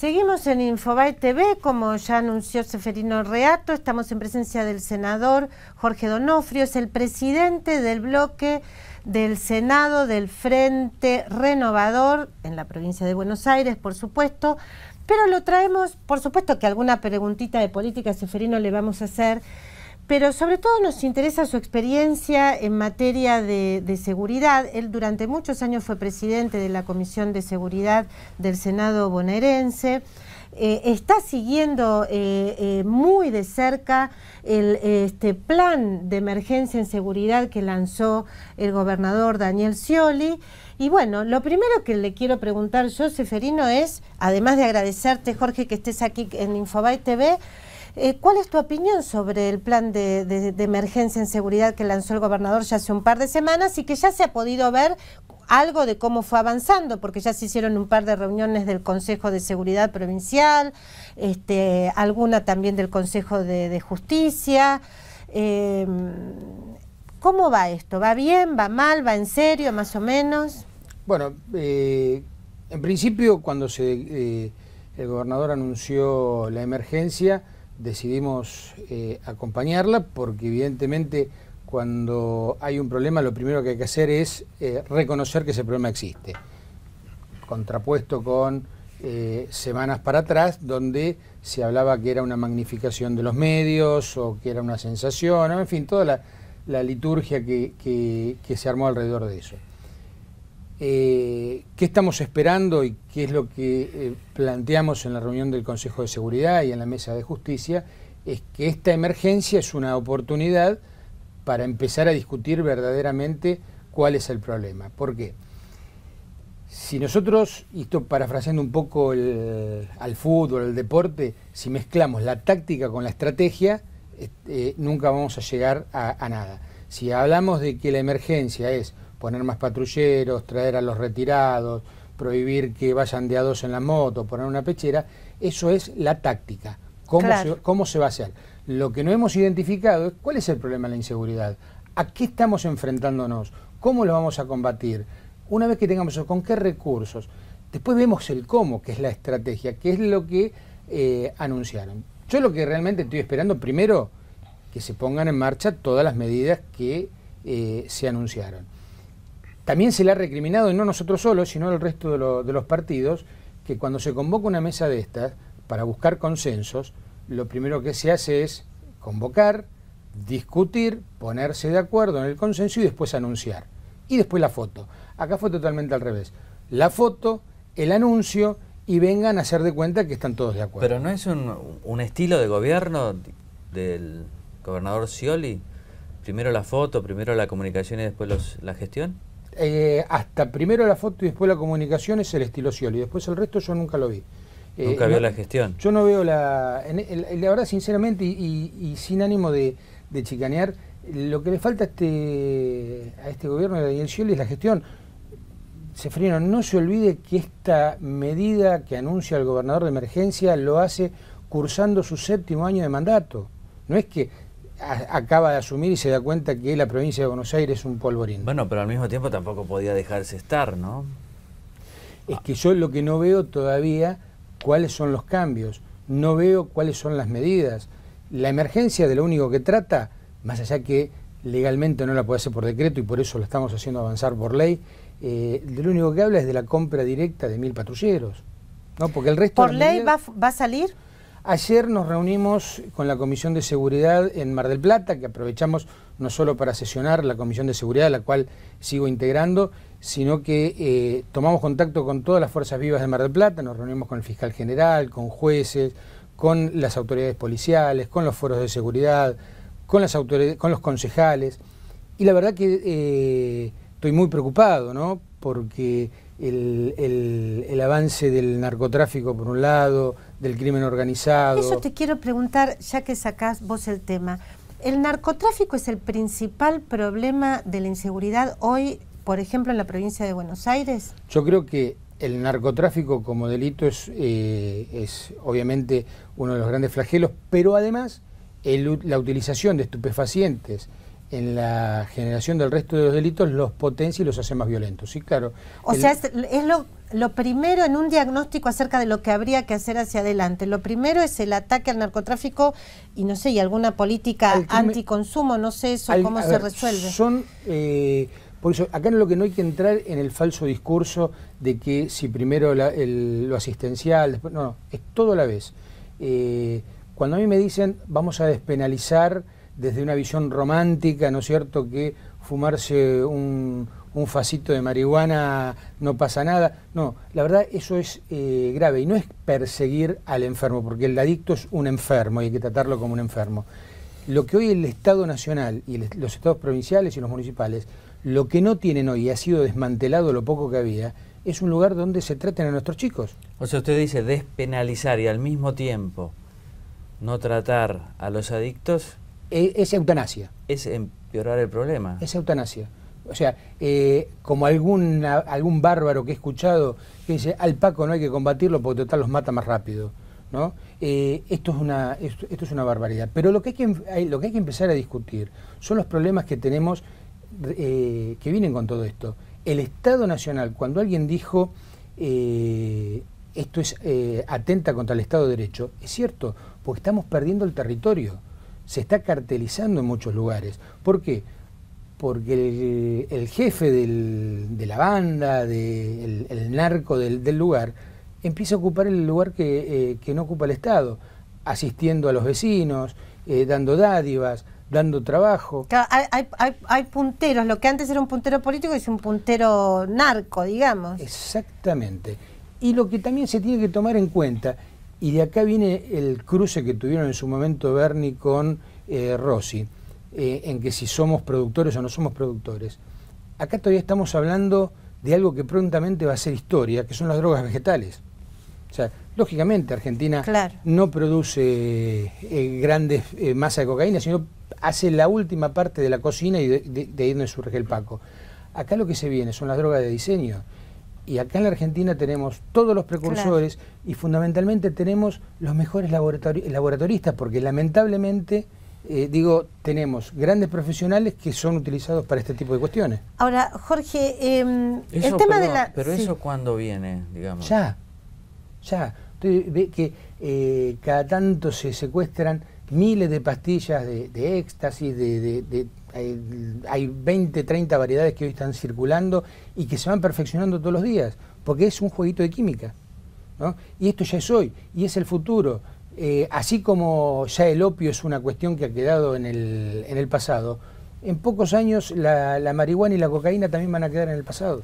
Seguimos en Infobae TV, como ya anunció Seferino Reato, estamos en presencia del senador Jorge Donofrio, es el presidente del bloque del Senado del Frente Renovador en la provincia de Buenos Aires, por supuesto, pero lo traemos, por supuesto que alguna preguntita de política Seferino le vamos a hacer pero sobre todo nos interesa su experiencia en materia de, seguridad. Él durante muchos años fue presidente de la Comisión de Seguridad del Senado bonaerense. Eh, está siguiendo eh, eh, muy de cerca el este plan de emergencia en seguridad que lanzó el gobernador Daniel Scioli. Y bueno, lo primero que le quiero preguntar yo, Seferino, es, además de agradecerte, Jorge, que estés aquí en Infobae TV, eh, ¿Cuál es tu opinión sobre el plan de, emergencia en seguridad que lanzó el gobernador ya hace un par de semanas y que ya se ha podido ver algo de cómo fue avanzando? Porque ya se hicieron un par de reuniones del Consejo de Seguridad Provincial, este, alguna también del Consejo de, Justicia. Em, ¿Cómo va esto? ¿Va bien? ¿Va mal? ¿Va en serio? ¿Más o menos? Bueno, eh, en principio cuando se, eh, el gobernador anunció la emergencia, decidimos eh, acompañarla porque evidentemente cuando hay un problema lo primero que hay que hacer es eh, reconocer que ese problema existe. Contrapuesto con eh, semanas para atrás donde se hablaba que era una magnificación de los medios o que era una sensación, en fin, toda la, liturgia que se armó alrededor de eso. Eh, ¿Qué estamos esperando y qué es lo que eh, planteamos en la reunión del Consejo de Seguridad y en la Mesa de Justicia? Es que esta emergencia es una oportunidad para empezar a discutir verdaderamente cuál es el problema. ¿Por qué? Si nosotros, y esto parafraseando un poco al fútbol, al deporte, si mezclamos la táctica con la estrategia, eh, nunca vamos a llegar a nada. Si hablamos de que la emergencia es poner más patrulleros, traer a los retirados, prohibir que vayan de a dos en la moto, poner una pechera, eso es la táctica. ¿Cómo, se, va a hacer? Lo que no hemos identificado es cuál es el problema de la inseguridad, a qué estamos enfrentándonos, cómo lo vamos a combatir, una vez que tengamos eso, con qué recursos. Después vemos el cómo, que es la estrategia, qué es lo que eh, anunciaron. Yo lo que realmente estoy esperando, primero, que se pongan en marcha todas las medidas que eh, se anunciaron. También se le ha recriminado, y no nosotros solos, sino el resto de, los partidos, que cuando se convoca una mesa de estas para buscar consensos, lo primero que se hace es convocar, discutir, ponerse de acuerdo en el consenso y después anunciar. Y después la foto. Acá fue totalmente al revés. La foto, el anuncio y vengan a hacer de cuenta que están todos de acuerdo. Pero no es un, estilo de gobierno del gobernador Scioli, primero la foto, primero la comunicación y después la gestión. Eh, hasta primero la foto y después la comunicación es el estilo y después el resto yo nunca lo vi. Eh, nunca vi la gestión. Yo no veo la... la verdad, sinceramente, y, sin ánimo de, chicanear, lo que le falta a este, a este gobierno de Daniel Scioli es la gestión. Sefrino, no se olvide que esta medida que anuncia el gobernador de emergencia lo hace cursando su séptimo año de mandato. No es que acaba de asumir y se da cuenta que la provincia de Buenos Aires es un polvorín. Bueno, pero al mismo tiempo tampoco podía dejarse estar, ¿no? Es que yo lo que no veo todavía cuáles son los cambios, no veo cuáles son las medidas. La emergencia de lo único que trata, más allá que legalmente no la puede hacer por decreto y por eso la estamos haciendo avanzar por ley, eh, de lo único que habla es de la compra directa de mil patrulleros. ¿no? Porque el resto ¿Por ley va, va a salir? Ayer nos reunimos con la Comisión de Seguridad en Mar del Plata, que aprovechamos no solo para sesionar la Comisión de Seguridad, la cual sigo integrando, sino que eh, tomamos contacto con todas las fuerzas vivas de Mar del Plata, nos reunimos con el fiscal general, con jueces, con las autoridades policiales, con los foros de seguridad, con, las con los concejales. Y la verdad que eh, estoy muy preocupado, ¿no? Porque el, el, avance del narcotráfico por un lado, del crimen organizado. Eso te quiero preguntar, ya que sacás vos el tema. ¿El narcotráfico es el principal problema de la inseguridad hoy, por ejemplo, en la provincia de Buenos Aires? Yo creo que el narcotráfico como delito es, eh, es obviamente uno de los grandes flagelos, pero además la utilización de estupefacientes, en la generación del resto de los delitos los potencia y los hace más violentos. Sí, claro. O sea, es, lo, primero en un diagnóstico acerca de lo que habría que hacer hacia adelante. Lo primero es el ataque al narcotráfico y no sé, y alguna política anticonsumo, no sé eso, cómo se resuelve. Son, eh, por eso, acá en lo que no hay que entrar en el falso discurso de que si primero el, lo asistencial, no, no, es todo a la vez. Eh, cuando a mí me dicen vamos a despenalizar desde una visión romántica, ¿no es cierto?, que fumarse un, un facito de marihuana no pasa nada. No, la verdad eso es eh, grave y no es perseguir al enfermo, porque el adicto es un enfermo y hay que tratarlo como un enfermo. Lo que hoy el Estado Nacional y los estados provinciales y los municipales, lo que no tienen hoy y ha sido desmantelado lo poco que había, es un lugar donde se traten a nuestros chicos. O sea, usted dice despenalizar y al mismo tiempo no tratar a los adictos e, es eutanasia. Es empeorar el problema. Es eutanasia. O sea, eh, como algún bárbaro que he escuchado que dice, al Paco no hay que combatirlo porque total los mata más rápido. ¿no? Eh, esto, es una, esto, es una barbaridad. Pero lo que, hay que, em, lo que hay que empezar a discutir son los problemas que tenemos eh, que vienen con todo esto. El Estado Nacional, cuando alguien dijo esto es atenta contra el Estado de Derecho, es cierto, porque estamos perdiendo el territorio se está cartelizando en muchos lugares. ¿Por qué? Porque el, jefe de la banda, de, el, narco del, lugar, empieza a ocupar el lugar eh, que, no ocupa el Estado, asistiendo a los vecinos, eh, dando dádivas, dando trabajo. Claro, hay, hay, punteros, lo que antes era un puntero político es un puntero narco, digamos. Exactamente. Y lo que también se tiene que tomar en cuenta y de acá viene el cruce que tuvieron en su momento Bernie con eh, Rossi, eh, en que si somos productores o no somos productores. Acá todavía estamos hablando de algo que prontamente va a ser historia, que son las drogas vegetales. O sea, lógicamente Argentina no produce eh, grandes masas de cocaína, sino hace la última parte de la cocina y de, ahí surge el Paco. Acá lo que se viene son las drogas de diseño y acá en la Argentina tenemos todos los precursores y fundamentalmente tenemos los mejores laboratoristas, porque lamentablemente, eh, digo, tenemos grandes profesionales que son utilizados para este tipo de cuestiones. Ahora, Jorge, em, el tema de la... Pero eso cuando viene, digamos. Ya, ya. Usted ve que eh, cada tanto se secuestran miles de pastillas de, éxtasis, de hay, 20, 30 variedades que hoy están circulando y que se van perfeccionando todos los días, porque es un jueguito de química. Y esto ya es hoy, y es el futuro. Eh, así como ya el opio es una cuestión que ha quedado en el, pasado, en pocos años la, marihuana y la cocaína también van a quedar en el pasado.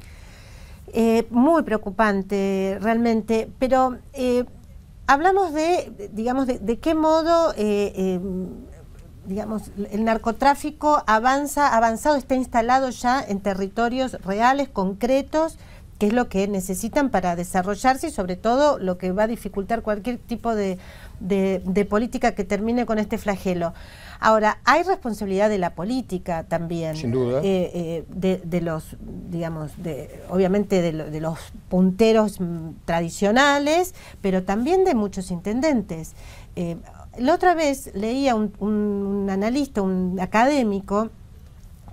Eh, muy preocupante, realmente, pero eh, hablamos de, digamos, de qué modo em, digamos, el narcotráfico avanza, avanzado, está instalado ya en territorios reales, concretos, que es lo que necesitan para desarrollarse y sobre todo lo que va a dificultar cualquier tipo de, política que termine con este flagelo. Ahora, hay responsabilidad de la política también. Eh, eh, de, de, los, digamos, de, obviamente de, los punteros mm, tradicionales, pero también de muchos intendentes. Eh, la otra vez leía un, analista, un académico,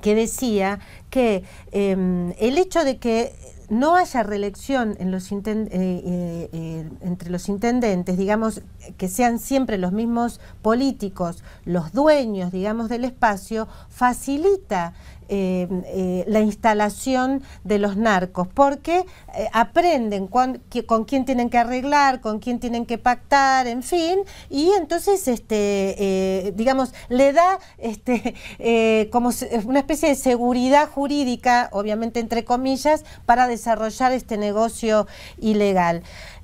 que decía que em, el hecho de que no haya reelección eh, eh, eh, entre los intendentes, digamos, que sean siempre los mismos políticos, los dueños, digamos, del espacio, facilita Em, eh, la instalación de los narcos, porque eh, aprenden con, quién tienen que arreglar, con quién tienen que pactar, en fin, y entonces, este, eh, digamos, le da este, como una especie de seguridad jurídica, obviamente entre comillas, para desarrollar este negocio ilegal.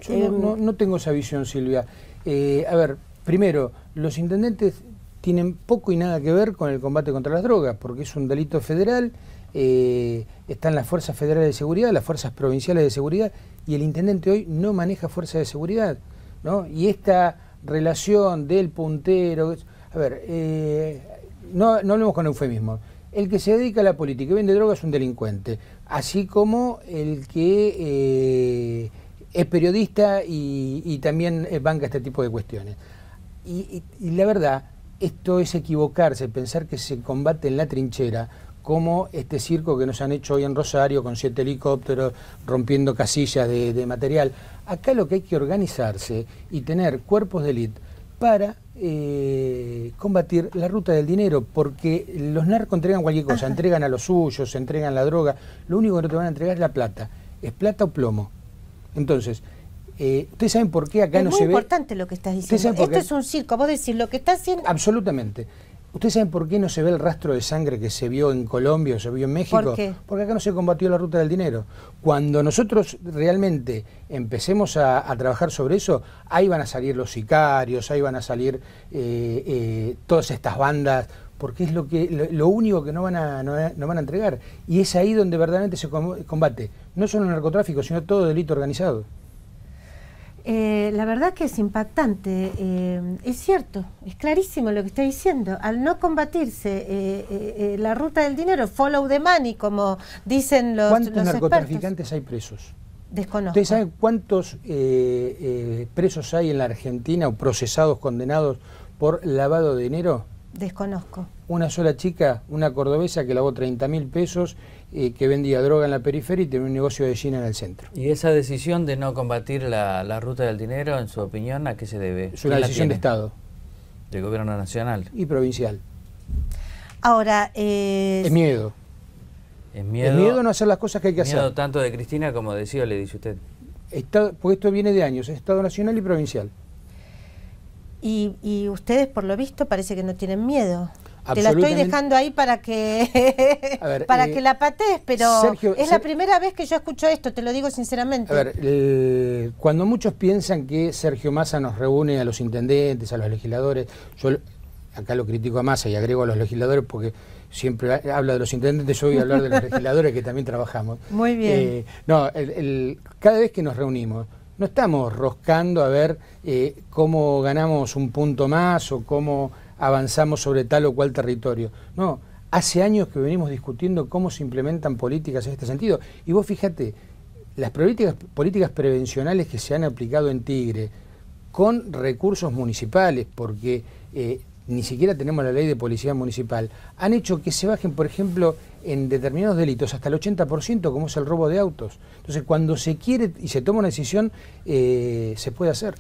Em, no tengo esa visión, Silvia. a ver, primero, los intendentes tienen poco y nada que ver con el combate contra las drogas, porque es un delito federal, eh, están las fuerzas federales de seguridad, las fuerzas provinciales de seguridad, y el intendente hoy no maneja fuerzas de seguridad. Y esta relación del puntero, a ver, eh, no, no hablemos con eufemismo. El que se dedica a la política y vende drogas es un delincuente, así como el que eh, es periodista y, también banca este tipo de cuestiones. y la verdad, esto es equivocarse, pensar que se combate en la trinchera, como este circo que nos han hecho hoy en Rosario con siete helicópteros rompiendo casillas de, material. Acá lo que hay que organizarse y tener cuerpos de élite para eh, combatir la ruta del dinero, porque los narcos entregan cualquier cosa, entregan a los suyos, entregan la droga, lo único que no te van a entregar es la plata, es plata o plomo. Entonces, eh, Ustedes saben por qué acá no se ve... Es muy importante lo que estás diciendo. Esto es un circo, vos decís lo que está haciendo... Absolutamente. ¿Ustedes saben por qué no se ve el rastro de sangre que se vio en Colombia o se vio en México? Porque acá no se combatió la ruta del dinero. Cuando nosotros realmente empecemos a, trabajar sobre eso, ahí van a salir los sicarios, ahí van a salir eh, eh, todas estas bandas porque es lo único que no van, a, no van a entregar y es ahí donde verdaderamente se combate no solo el narcotráfico sino todo delito organizado eh, la verdad que es impactante, eh, es cierto, es clarísimo lo que está diciendo. Al no combatirse eh, la ruta del dinero, follow the money, como dicen los ¿Cuántos narcotraficantes hay presos? Desconozco. ¿Ustedes saben cuántos presos hay en la Argentina o procesados, condenados por lavado de dinero? Desconozco. Una sola chica, una cordobesa que lavó 30 mil pesos eh, que vendía droga en la periferia y tenía un negocio de China en el centro. ¿Y esa decisión de no combatir la, ruta del dinero, en su opinión, a qué se debe? Es una decisión de Estado. ¿De gobierno nacional. Y provincial. Ahora, eh... es miedo. Es miedo. Es miedo no hacer las cosas que hay que hacer. hacer. Miedo tanto de Cristina como de CIO, le dice usted. Estado, porque esto viene de años, Estado Nacional y Provincial. Y, y, ustedes, por lo visto, parece que no tienen miedo. Te la estoy dejando ahí para que, para eh, que la patees, pero es la primera vez que yo escucho esto, te lo digo sinceramente. A ver, eh, cuando muchos piensan que Sergio Massa nos reúne a los intendentes, a los legisladores, yo acá lo critico a Massa y agrego a los legisladores porque siempre habla de los intendentes, yo voy a hablar de los legisladores que también trabajamos. Muy bien. Eh, no, cada vez que nos reunimos, no estamos roscando a ver cómo ganamos un punto más o cómo avanzamos sobre tal o cual territorio. No, hace años que venimos discutiendo cómo se implementan políticas en este sentido. Y vos fíjate, las políticas, políticas prevencionales que se han aplicado en Tigre con recursos municipales, porque eh, ni siquiera tenemos la ley de policía municipal, han hecho que se bajen, por ejemplo, en determinados delitos hasta el 80%, como es el robo de autos. Entonces, cuando se quiere y se toma una decisión, eh, se puede hacer.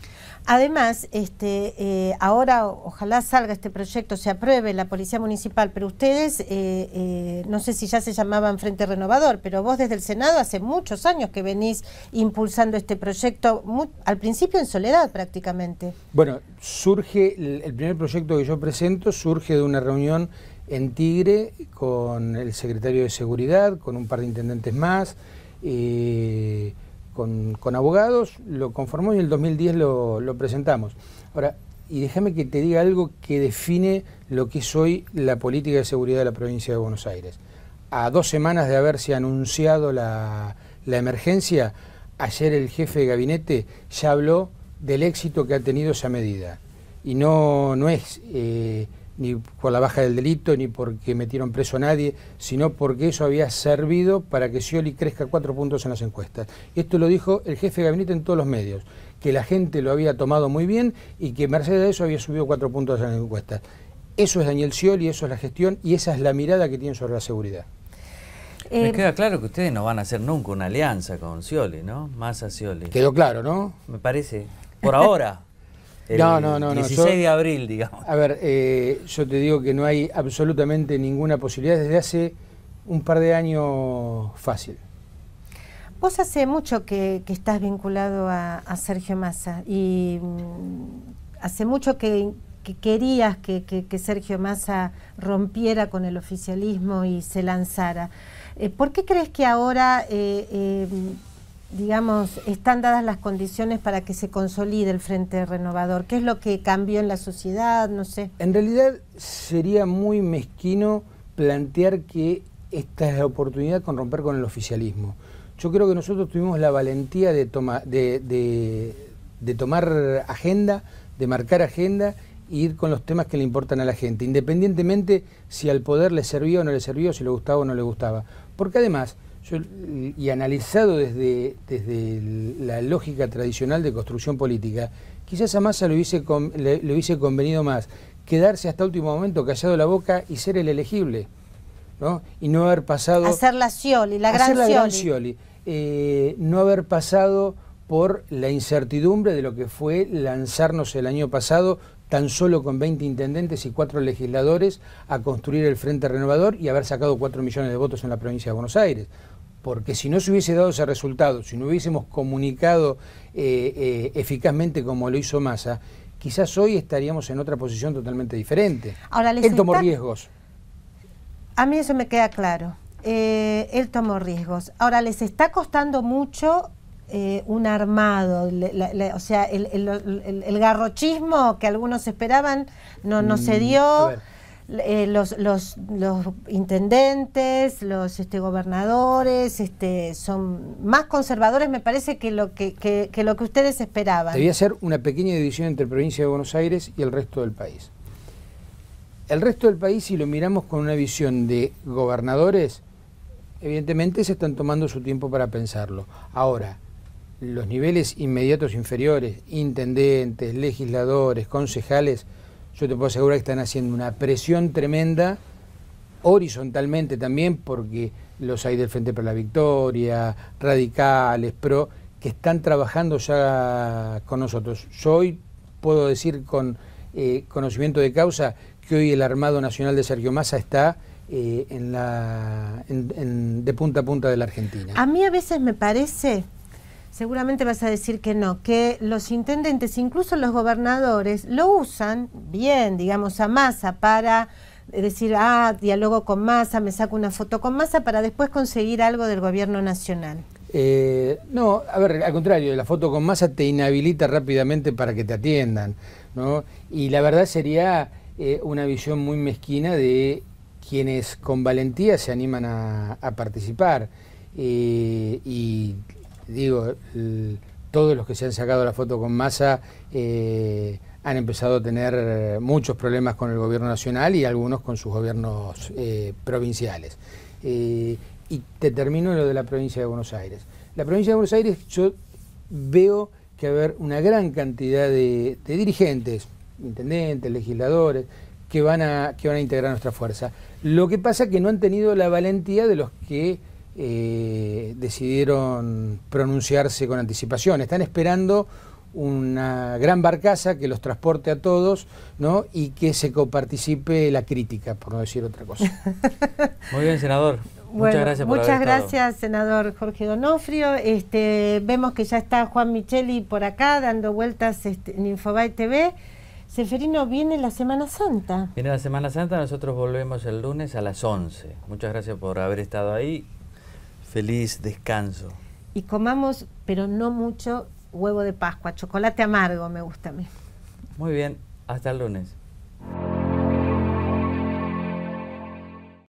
Además, este, eh, ahora ojalá salga este proyecto, se apruebe la Policía Municipal, pero ustedes, eh, no sé si ya se llamaban Frente Renovador, pero vos desde el Senado hace muchos años que venís impulsando este proyecto, al principio en soledad prácticamente. Bueno, surge, el primer proyecto que yo presento surge de una reunión en Tigre con el secretario de Seguridad, con un par de intendentes más, con, abogados, lo conformó y en el 2010 lo, presentamos. Ahora, y déjame que te diga algo que define lo que es hoy la política de seguridad de la provincia de Buenos Aires. A dos semanas de haberse anunciado la, emergencia, ayer el jefe de gabinete ya habló del éxito que ha tenido esa medida. Y no, no es... Eh, ni por la baja del delito, ni porque metieron preso a nadie, sino porque eso había servido para que Scioli crezca cuatro puntos en las encuestas. Esto lo dijo el jefe de gabinete en todos los medios, que la gente lo había tomado muy bien y que merced a eso había subido cuatro puntos en las encuestas. Eso es Daniel Scioli, eso es la gestión y esa es la mirada que tiene sobre la seguridad. Me eh, queda claro que ustedes no van a hacer nunca una alianza con Scioli, ¿no? Más a Scioli. Quedó claro, ¿no? Me parece. Por ahora. No, no, no, no, 16 de abril, digamos. A ver, eh, yo te digo que no hay absolutamente ninguna posibilidad desde hace un par de años fácil. Vos hace mucho que, estás vinculado a, Sergio Massa y mm, hace mucho que, querías que, Sergio Massa rompiera con el oficialismo y se lanzara. Eh, ¿Por qué crees que ahora... Eh, digamos, están dadas las condiciones para que se consolide el Frente Renovador? ¿Qué es lo que cambió en la sociedad? No sé. En realidad sería muy mezquino plantear que esta es la oportunidad con romper con el oficialismo. Yo creo que nosotros tuvimos la valentía de, tomar agenda, de marcar agenda e ir con los temas que le importan a la gente, independientemente si al poder le servía o no le servía, si le gustaba o no le gustaba. Porque además, y analizado desde, desde la lógica tradicional de construcción política, quizás a Massa le hubiese, convenido más quedarse hasta último momento callado la boca y ser el elegible, ¿no? Y no haber pasado... Hacer la Scioli, la gran eh, no haber pasado por la incertidumbre de lo que fue lanzarnos el año pasado tan solo con 20 intendentes y 4 legisladores a construir el Frente Renovador y haber sacado 4 millones de votos en la provincia de Buenos Aires porque si no se hubiese dado ese resultado, si no hubiésemos comunicado eh, eh, eficazmente como lo hizo Massa, quizás hoy estaríamos en otra posición totalmente diferente. Ahora, él tomó riesgos. A mí eso me queda claro. Eh, él tomó riesgos. Ahora, les está costando mucho un armado, o sea, el, garrochismo que algunos esperaban no, no se mm, dio. Eh, los, los, los, intendentes, los este, gobernadores, este, son más conservadores, me parece, que lo que, que, lo que ustedes esperaban. Debía ser una pequeña división entre provincia de Buenos Aires y el resto del país. El resto del país, si lo miramos con una visión de gobernadores, evidentemente se están tomando su tiempo para pensarlo. Ahora, los niveles inmediatos inferiores, intendentes, legisladores, concejales, yo te puedo asegurar que están haciendo una presión tremenda, horizontalmente también, porque los hay del Frente para la Victoria, radicales, pro, que están trabajando ya con nosotros. Yo hoy puedo decir con eh, conocimiento de causa que hoy el Armado Nacional de Sergio Massa está eh, de punta a punta de la Argentina. A mí a veces me parece Seguramente vas a decir que no, que los intendentes, incluso los gobernadores, lo usan bien, digamos, a masa para decir, ah, diálogo con masa, me saco una foto con masa, para después conseguir algo del gobierno nacional. Eh, no, a ver, al contrario, la foto con masa te inhabilita rápidamente para que te atiendan, ¿no? Y la verdad sería eh, una visión muy mezquina de quienes con valentía se animan a, participar. Eh, y digo, todos los que se han sacado la foto con Massa eh, han empezado a tener muchos problemas con el gobierno nacional y algunos con sus gobiernos eh, provinciales. Eh, y te termino en lo de la provincia de Buenos Aires. La provincia de Buenos Aires yo veo que haber una gran cantidad de, dirigentes, intendentes, legisladores, que van, a, que van a integrar nuestra fuerza. Lo que pasa es que no han tenido la valentía de los que eh, decidieron pronunciarse con anticipación. Están esperando una gran barcaza que los transporte a todos ¿no? y que se coparticipe la crítica, por no decir otra cosa. Muy bien, senador. muchas gracias, por muchas gracias senador Jorge Donofrio. Este, vemos que ya está Juan Micheli por acá dando vueltas este, en Infobay TV. Seferino, viene la Semana Santa. Viene la Semana Santa, nosotros volvemos el lunes a las 11. Muchas gracias por haber estado ahí. Feliz descanso. Y comamos, pero no mucho, huevo de Pascua, chocolate amargo me gusta a mí. Muy bien, hasta el lunes.